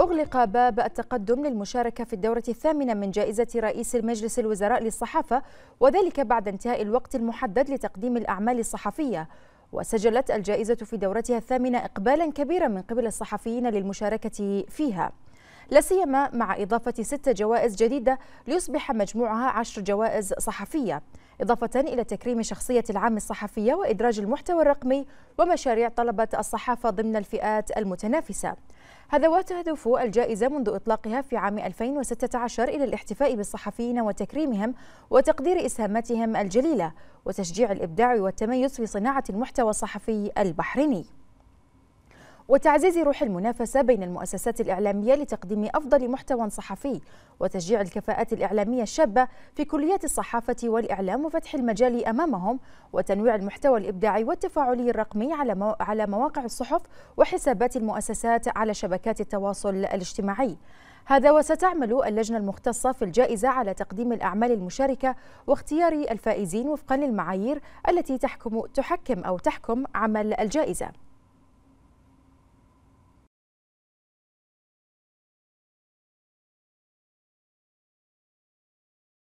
أغلق باب التقدم للمشاركة في الدورة الثامنة من جائزة رئيس المجلس الوزراء للصحافة وذلك بعد انتهاء الوقت المحدد لتقديم الأعمال الصحفية وسجلت الجائزة في دورتها الثامنة إقبالا كبيرا من قبل الصحفيين للمشاركة فيها لا سيما مع إضافة ست جوائز جديدة ليصبح مجموعها عشر جوائز صحفية إضافة إلى تكريم شخصية العام الصحفية وإدراج المحتوى الرقمي ومشاريع طلبة الصحافة ضمن الفئات المتنافسة هذا وتهدف الجائزة منذ إطلاقها في عام 2016 إلى الاحتفاء بالصحفيين وتكريمهم وتقدير إسهاماتهم الجليلة وتشجيع الإبداع والتميز في صناعة المحتوى الصحفي البحريني وتعزيز روح المنافسة بين المؤسسات الإعلامية لتقديم أفضل محتوى صحفي وتشجيع الكفاءات الإعلامية الشابة في كليات الصحافة والإعلام وفتح المجال أمامهم وتنويع المحتوى الإبداعي والتفاعلي الرقمي على على مواقع الصحف وحسابات المؤسسات على شبكات التواصل الاجتماعي. هذا وستعمل اللجنة المختصة في الجائزة على تقديم الأعمال المشاركة واختيار الفائزين وفقا للمعايير التي تحكم تحكم أو تحكم عمل الجائزة